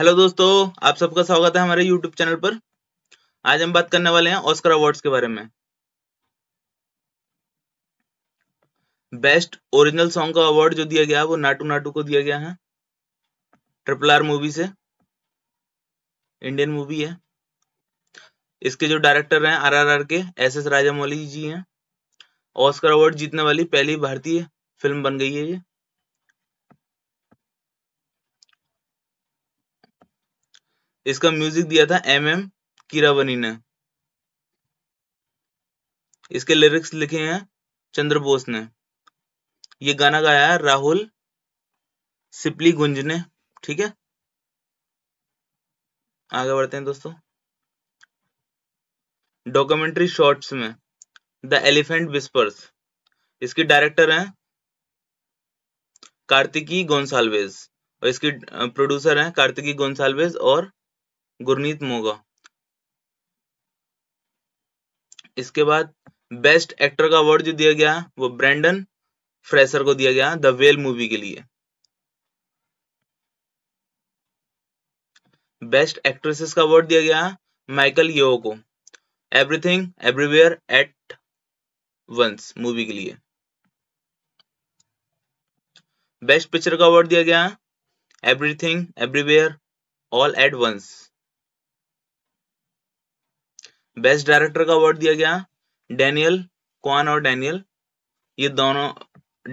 hello दोस्तों आप सबका स्वागत है हमारे यूट्यूब चैनल पर आज हम बात करने वाले हैं ऑस्कर अवार्ड्स के बारे में बेस्ट ओरिजिनल सॉन्ग का अवार्ड जो दिया गया वो नाटू नाटू को दिया गया है ट्रिपल आर मूवी से इंडियन मूवी है इसके जो डायरेक्टर हैं आरआरआर के एस एस राजामौली जी हैं ऑस्कर अवार्ड जीतने वाली पहली भारतीय फिल्म बन गई है ये इसका म्यूजिक दिया था एम एम किरावनी ने इसके लिरिक्स लिखे हैं चंद्र बोस ने ये गाना गाया है राहुल सिपली गुंज ने ठीक है आगे बढ़ते हैं दोस्तों डॉक्यूमेंट्री शॉर्ट्स में द एलिफेंट विस्पर्स इसके डायरेक्टर हैं कार्तिकी गोंसालवेज और इसके प्रोड्यूसर हैं कार्तिकी गोंसालवेज और गुरनीत मोगा इसके बाद बेस्ट एक्टर का अवार्ड जो दिया गया वो ब्रैंडन फ्रेसर को दिया गया द वेल मूवी के लिए बेस्ट एक्ट्रेसेस का अवार्ड दिया गया माइकल यो को everything everywhere at once movie के लिए बेस्ट पिक्चर का अवार्ड दिया गया everything everywhere all at once best director का अवार्ड दिया गया डेनियल क्वान और डेनियल ये दोनों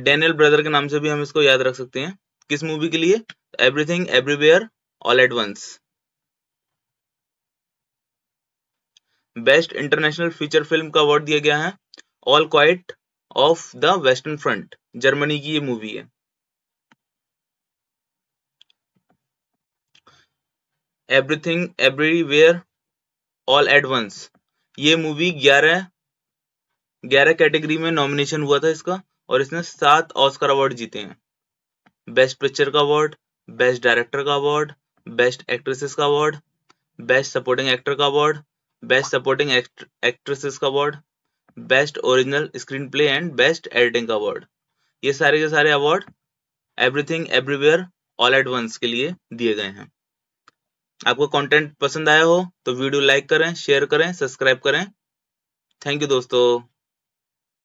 डेनियल ब्रदर के नाम से भी हम इसको याद रख सकते हैं किस मूवी के लिए everything everywhere all at once best international feature film का अवार्ड दिया गया है all quiet of the western front Germany की ये मूवी है एवरीथिंग एवरीवेयर ऑल एडवांस ये मूवी ग्यारह ग्यारह कैटेगरी में नॉमिनेशन हुआ था इसका और इसने सात ऑस्कर अवार्ड जीते हैं बेस्ट पिक्चर का अवार्ड बेस्ट डायरेक्टर का अवार्ड बेस्ट एक्ट्रेसेस का अवार्ड बेस्ट सपोर्टिंग एक्टर का अवार्ड बेस्ट सपोर्टिंग एक्ट्रेसेस का award best original screenplay and best editing का अवार्ड ये सारे के सारे award everything everywhere all advance once के लिए दिए गए हैं आपको कंटेंट पसंद आया हो तो वीडियो लाइक करें शेयर करें सब्सक्राइब करें थैंक यू दोस्तों